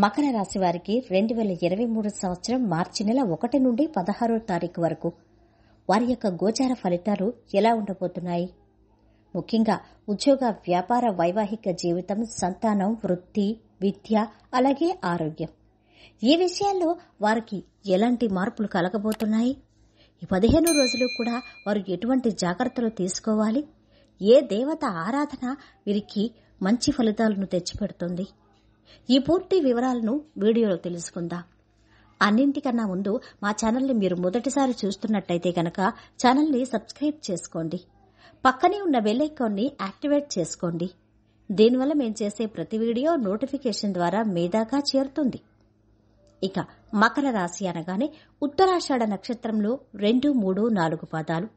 మకర రాశి వారికి రెండు వేల ఇరవై మూడు సంవత్సరం మార్చి నెల ఒకటి నుండి పదహారో తారీఖు వరకు వారి యొక్క గోచార ఫలితాలు ఎలా ఉండబోతున్నాయి ముఖ్యంగా ఉద్యోగ వ్యాపార వైవాహిక జీవితం సంతానం వృత్తి విద్య అలాగే ఆరోగ్యం ఈ విషయాల్లో వారికి ఎలాంటి మార్పులు కలగబోతున్నాయి ఈ పదిహేను రోజులు కూడా వారు ఎటువంటి జాగ్రత్తలు తీసుకోవాలి ఏ దేవత ఆరాధన వీరికి మంచి ఫలితాలను తెచ్చిపెడుతుంది ఈ పూర్తి వివరాలను వీడియోలో తెలుసుకుందాం అన్నింటికన్నా ముందు మా ఛానల్ని మీరు మొదటిసారి చూస్తున్నట్టయితే గనక ఛానల్ని సబ్స్క్రైబ్ చేసుకోండి పక్కనే ఉన్న బెల్ యాక్టివేట్ చేసుకోండి దీనివల్ల మేము చేసే ప్రతి వీడియో నోటిఫికేషన్ ద్వారా మీదాకా చేరుతుంది ఇక మకర రాశి అనగానే ఉత్తరాషాఢ నక్షత్రంలో రెండు మూడు నాలుగు పాదాలు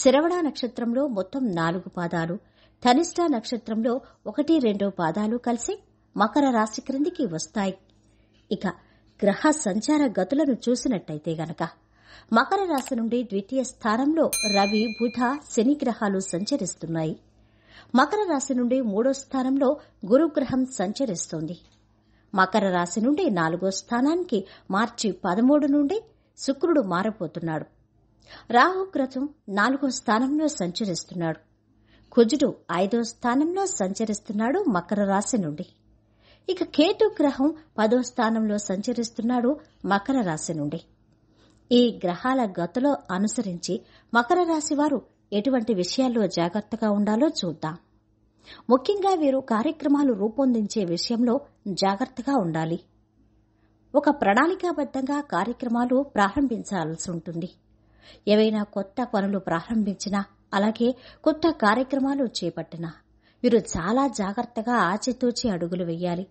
శ్రవణ నక్షత్రంలో మొత్తం నాలుగు పాదాలు ధనిష్ట నక్షత్రంలో ఒకటి రెండు పాదాలు కలిసి మకర రాశి క్రిందికి వస్తాయి ఇక గ్రహ సంచార గతులను చూసినట్టయితే గనక మకర రాశి నుండి ద్వితీయ స్థానంలో రవి బుధ శని గ్రహాలు సంచరిస్తున్నాయి మకర రాశి నుండి మూడో స్థానంలో గురుగ్రహం సంచరిస్తోంది మకర రాశి నుండి నాలుగో స్థానానికి మార్చి పదమూడు నుండి శుక్రుడు మారపోతున్నాడు రాహుగ్రతం నాలుగో స్థానంలో సంచరిస్తున్నాడు కుజుడు ఐదో స్థానంలో సంచరిస్తున్నాడు మకర రాశి నుండి ఇక కేతు గ్రహం పదో స్థానంలో సంచరిస్తున్నాడు మకర రాశి నుండి ఈ గ్రహాల గతలో అనుసరించి మకర రాశి వారు ఎటువంటి విషయాల్లో జాగ్రత్తగా ఉండాలో చూద్దాం ముఖ్యంగా వీరు కార్యక్రమాలు రూపొందించే విషయంలో జాగ్రత్తగా ఉండాలి ఒక ప్రణాళికాబద్ధంగా కార్యక్రమాలు ప్రారంభించాల్సి ఉంటుంది ఏవైనా కొత్త పనులు ప్రారంభించినా అలాగే కొత్త కార్యక్రమాలు చేపట్టినా వీరు చాలా జాగ్రత్తగా ఆచితూచి అడుగులు వేయాలి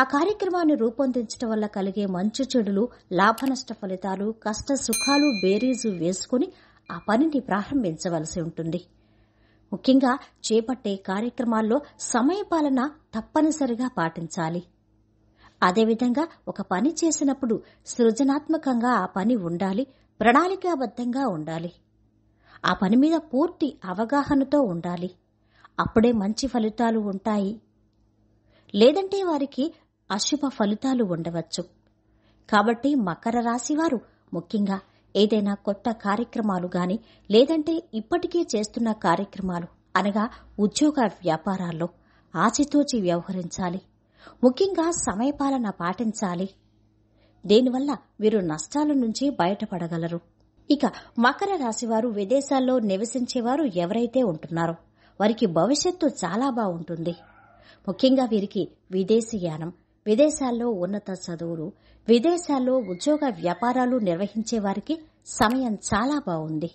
ఆ కార్యక్రమాన్ని రూపొందించడం వల్ల కలిగే మంచు చెడులు లాభనష్ట ఫలితాలు కష్ట సుఖాలు బేరీజు వేసుకుని ఆ పనిని ప్రారంభించవలసి ఉంటుంది ముఖ్యంగా చేపట్టే కార్యక్రమాల్లో సమయపాలన తప్పనిసరిగా పాటించాలి అదేవిధంగా ఒక పని చేసినప్పుడు సృజనాత్మకంగా ఆ పని ఉండాలి ప్రణాళికాబద్ధంగా ఉండాలి ఆ పని మీద పూర్తి అవగాహనతో ఉండాలి అప్పుడే మంచి ఫలితాలు ఉంటాయి లేదంటే వారికి అశుభ ఫలితాలు ఉండవచ్చు కాబట్టి మకర రాశివారు ముఖ్యంగా ఏదైనా కొత్త కార్యక్రమాలు గాని లేదంటే ఇప్పటికే చేస్తున్న కార్యక్రమాలు అనగా ఉద్యోగ వ్యాపారాల్లో ఆచితూచి వ్యవహరించాలి ముఖ్యంగా సమయపాలన పాటించాలి దీనివల్ల వీరు నష్టాల నుంచి బయటపడగలరు ఇక మకర రాశివారు విదేశాల్లో నివసించేవారు ఎవరైతే ఉంటున్నారో వారికి భవిష్యత్తు చాలా బాగుంటుంది ముఖ్యంగా వీరికి విదేశీయానం విదేశాల్లో ఉన్నత చదువులు విదేశాల్లో ఉద్యోగ వ్యాపారాలు నిర్వహించే వారికి సమయం చాలా బాగుంది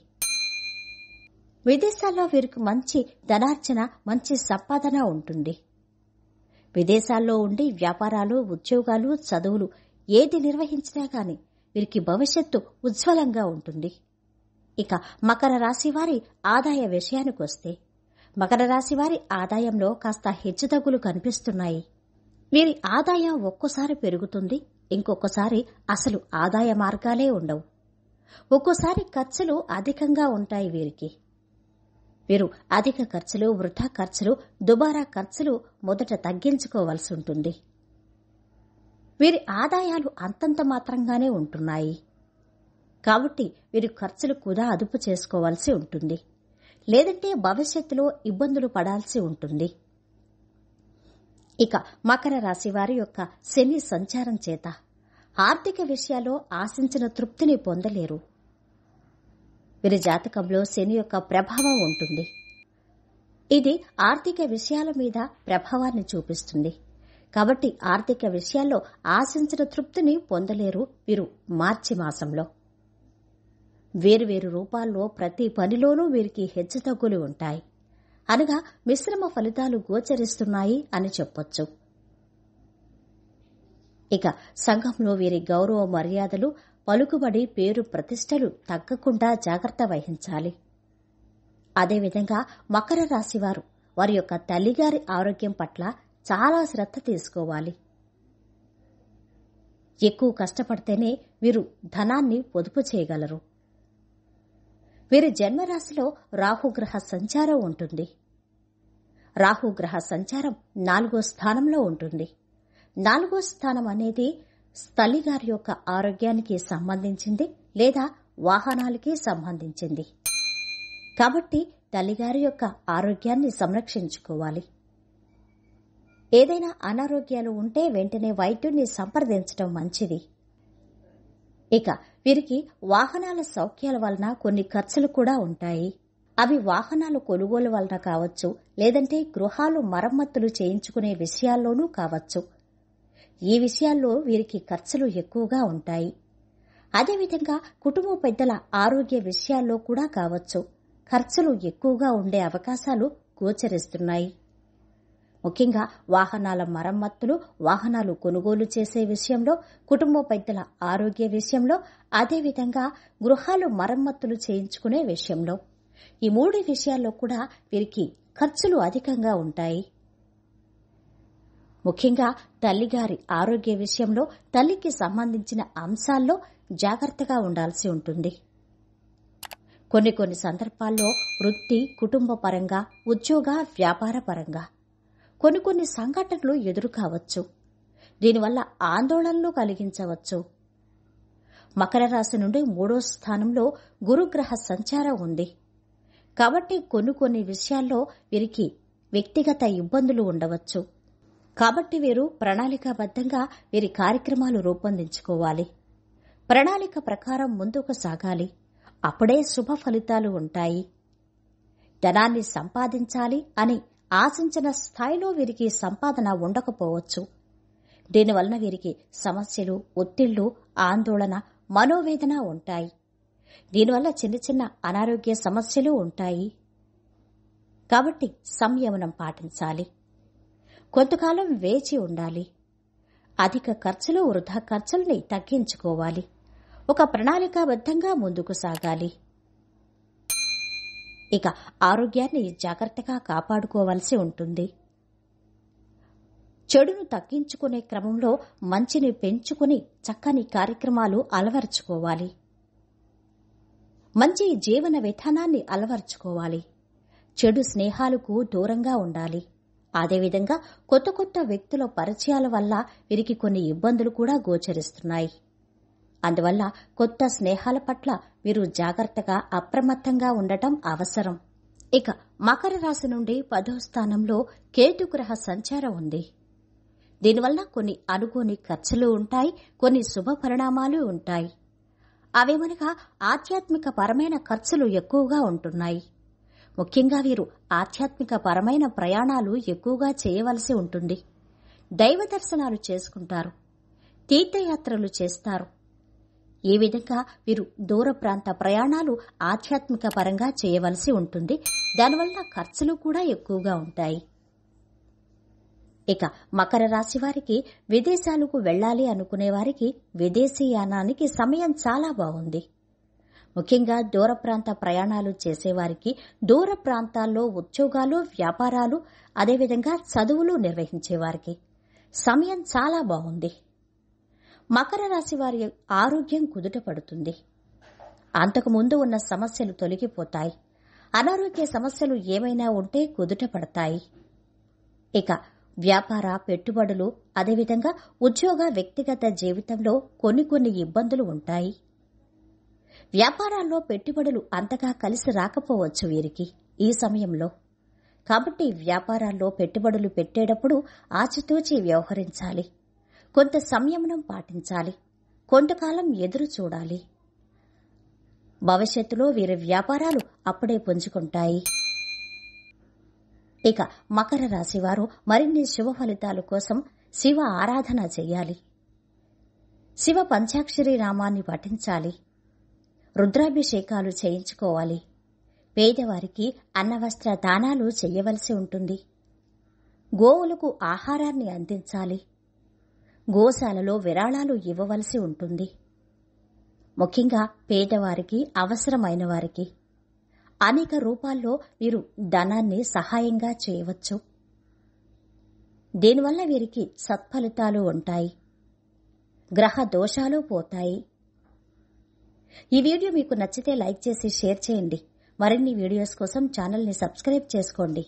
విదేశాల్లో వీరికి మంచి ధనార్జన మంచి సంపాదన ఉంటుంది విదేశాల్లో ఉండి వ్యాపారాలు ఉద్యోగాలు చదువులు ఏది నిర్వహించినా గాని వీరికి భవిష్యత్తు ఉజ్వలంగా ఉంటుంది ఇక మకర రాశి వారి ఆదాయ విషయానికొస్తే మకర రాశి వారి ఆదాయంలో కాస్త హెచ్చుతగ్గులు కనిపిస్తున్నాయి వీరి ఆదాయం ఒక్కోసారి పెరుగుతుంది ఇంకొకసారి అసలు ఆదాయ మార్గాలే ఉండవు ఒక్కోసారి ఖర్చులు అధికంగా ఉంటాయి వీరికి వీరు అధిక ఖర్చులు వృధా ఖర్చులు దుబారా ఖర్చులు మొదట తగ్గించుకోవలసి ఉంటుంది వీరి ఆదాయాలు అంతంత మాత్రంగానే ఉంటున్నాయి కాబట్టి వీరు ఖర్చులు కూడా అదుపు చేసుకోవాల్సి ఉంటుంది లేదంటే భవిష్యత్తులో ఇబ్బందులు పడాల్సి ఉంటుంది ఇక మకర రాశి వారి యొక్క శని సంచారం చేత ఆర్థిక విషయాల్లో ఆశించిన తృప్తిని పొందలేరు వీరి జాతకంలో శని యొక్క ప్రభావం ఉంటుంది ఇది ఆర్థిక విషయాల మీద ప్రభావాన్ని చూపిస్తుంది కాబట్టి ఆర్థిక విషయాల్లో ఆశించిన తృప్తిని పొందలేరు వీరు మార్చి మాసంలో వేరువేరు రూపాల్లో ప్రతి పనిలోనూ వీరికి హెచ్చుతగ్గులు ఉంటాయి అనగా మిశ్రమ ఫలితాలు గోచరిస్తున్నాయి అని చెప్పొచ్చు ఇక సంఘంలో వీరి గౌరవ మర్యాదలు పలుకుబడి పేరు ప్రతిష్టలు తగ్గకుండా జాగ్రత్త వహించాలి అదేవిధంగా మకర రాశివారు వారి యొక్క తల్లిగారి ఆరోగ్యం పట్ల చాలా శ్రద్ధ తీసుకోవాలి ఎక్కువ కష్టపడితేనే వీరు ధనాన్ని పొదుపు చేయగలరు వీరి జన్మరాశిలో రాహుగ్రహ సంచారం ఉంటుంది రాహుగ్రహ సంచారం నాలుగో స్థానంలో ఉంటుంది నాలుగో స్థానం అనేది స్థలిగారి యొక్క ఆరోగ్యానికి సంబంధించింది లేదా వాహనాలకి సంబంధించింది కాబట్టి తల్లిగారి యొక్క ఆరోగ్యాన్ని సంరక్షించుకోవాలి ఏదైనా అనారోగ్యాలు ఉంటే వెంటనే వైద్యుడిని సంప్రదించడం మంచిది ఇక వీరికి వాహనాల సౌఖ్యాల వలన కొన్ని ఖర్చులు కూడా ఉంటాయి అవి వాహనాలు కొనుగోలు వలన కావచ్చు లేదంటే గృహాలు మరమ్మతులు చేయించుకునే విషయాల్లోనూ కావచ్చు ఈ విషయాల్లో వీరికి ఖర్చులు ఎక్కువగా ఉంటాయి అదేవిధంగా కుటుంబ పెద్దల ఆరోగ్య విషయాల్లో కూడా కావచ్చు ఖర్చులు ఎక్కువగా ఉండే అవకాశాలు గోచరిస్తున్నాయి ముఖ్యంగా వాహనాల మరమ్మత్తులు వాహనాలు కొనుగోలు చేసే విషయంలో కుటుంబ పెద్దల ఆరోగ్య విషయంలో అదేవిధంగా గృహాలు మరమ్మత్తులు చేయించుకునే విషయంలో ఈ మూడు విషయాల్లో కూడా వీరికి ఖర్చులు అధికంగా ఉంటాయి ముఖ్యంగా తల్లిగారి ఆరోగ్య విషయంలో తల్లికి సంబంధించిన అంశాల్లో జాగ్రత్తగా ఉండాల్సి ఉంటుంది కొన్ని కొన్ని సందర్భాల్లో వృత్తి కుటుంబ పరంగా ఉద్యోగ వ్యాపార పరంగా కొన్ని కొన్ని సంఘటనలు ఎదురు కావచ్చు దీనివల్ల ఆందోళనలు కలిగించవచ్చు మకర రాశి నుండి మూడో స్థానంలో గురుగ్రహ సంచారం ఉంది కాబట్టి కొన్ని కొన్ని విషయాల్లో వీరికి వ్యక్తిగత ఇబ్బందులు ఉండవచ్చు కాబట్టి వీరు ప్రణాళికాబద్ధంగా వీరి కార్యక్రమాలు రూపొందించుకోవాలి ప్రణాళిక ప్రకారం ముందుకు సాగాలి అప్పుడే శుభ ఫలితాలు ఉంటాయి ధనాన్ని సంపాదించాలి అని ఆశించిన స్థాయిలో వీరికి సంపాదన ఉండకపోవచ్చు దీనివలన వీరికి సమస్యలు ఒత్తిళ్లు ఆందోళన మనోవేదన ఉంటాయి దీనివల్ల చిన్న చిన్న అనారోగ్య సమస్యలు ఉంటాయి కాబట్టి సంయమనం పాటించాలి కొంతకాలం వేచి ఉండాలి అధిక ఖర్చులు వృధా ఖర్చుల్ని తగ్గించుకోవాలి ఒక ప్రణాళికాబద్ధంగా ముందుకు సాగాలి ఇక ఆరోగ్యాన్ని జాగ్రత్తగా కాపాడుకోవలసి ఉంటుంది చెడును తగ్గించుకునే క్రమంలో మంచిని పెంచుకుని చక్కని కార్యక్రమాలు అలవర్చుకోవాలి మంచి జీవన విధానాన్ని అలవర్చుకోవాలి చెడు స్నేహాలకు దూరంగా ఉండాలి అదేవిధంగా కొత్త కొత్త వ్యక్తుల పరిచయాల వల్ల వీరికి కొన్ని ఇబ్బందులు కూడా గోచరిస్తున్నాయి అందువల్ల కొత్త స్నేహాల పట్ల మీరు జాగ్రత్తగా అప్రమత్తంగా ఉండటం అవసరం ఇక మకర రాశి నుండి పదో స్థానంలో కేతుగ్రహ సంచారం ఉంది దీనివల్ల కొన్ని అనుకోని ఖర్చులు ఉంటాయి కొన్ని శుభ పరిణామాలు ఉంటాయి అవేమనగా ఆధ్యాత్మిక పరమైన ఖర్చులు ఎక్కువగా ఉంటున్నాయి ముఖ్యంగా వీరు ఆధ్యాత్మిక పరమైన ప్రయాణాలు ఎక్కువగా చేయవలసి ఉంటుంది దైవ దర్శనాలు చేసుకుంటారు తీర్థయాత్రలు చేస్తారు ఏ విధంగా వీరు దూర ప్రాంత ప్రయాణాలు ఆధ్యాత్మిక పరంగా చేయవలసి ఉంటుంది దానివల్ల ఖర్చులు కూడా ఎక్కువగా ఉంటాయి ఇక మకర రాశి వారికి విదేశాలకు వెళ్ళాలి అనుకునే వారికి విదేశీయానానికి సమయం చాలా బాగుంది ముఖ్యంగా దూర ప్రాంత ప్రయాణాలు చేసేవారికి దూర ప్రాంతాల్లో ఉద్యోగాలు వ్యాపారాలు అదేవిధంగా చదువులు నిర్వహించేవారికి సమయం చాలా బాగుంది మకర రాశి వారి ఆరోగ్యం కుదుట పడుతుంది అంతకుముందు ఉన్న సమస్యలు తొలగిపోతాయి అనారోగ్య సమస్యలు ఏమైనా ఉంటే కుదుట పడతాయి ఇక వ్యాపార పెట్టుబడులు అదేవిధంగా ఉద్యోగ వ్యక్తిగత జీవితంలో కొన్ని కొన్ని ఇబ్బందులు ఉంటాయి వ్యాపారాల్లో పెట్టుబడులు అంతగా కలిసి రాకపోవచ్చు వీరికి ఈ సమయంలో కాబట్టి వ్యాపారాల్లో పెట్టుబడులు పెట్టేటప్పుడు ఆచితూచి వ్యవహరించాలి కొంత సంయమనం పాటించాలి కొంతకాలం ఎదురు చూడాలి భవిష్యత్తులో వీరి వ్యాపారాలు అప్పుడే పుంజుకుంటాయి ఇక మకర రాశివారు మరిన్ని శుభ ఫలితాల కోసం శివ ఆరాధన చేయాలి శివ పంచాక్షరి నామాన్ని పఠించాలి రుద్రాభిషేకాలు చేయించుకోవాలి పేదవారికి అన్నవస్త్ర దానాలు చేయవలసి ఉంటుంది గోవులకు ఆహారాన్ని అందించాలి గోశాలలో విరాళాలు ఇవ్వవలసి ఉంటుంది ముఖ్యంగా పేదవారికి అవసరమైన వారికి అనేక రూపాల్లో వీరు ధనాన్ని సహాయంగా చేయవచ్చు దీనివల్ల వీరికి సత్ఫలితాలు ఉంటాయి గ్రహ దోషాలు పోతాయి ఈ వీడియో మీకు నచ్చితే లైక్ చేసి షేర్ చేయండి మరిన్ని వీడియోస్ కోసం ఛానల్ని సబ్స్క్రైబ్ చేసుకోండి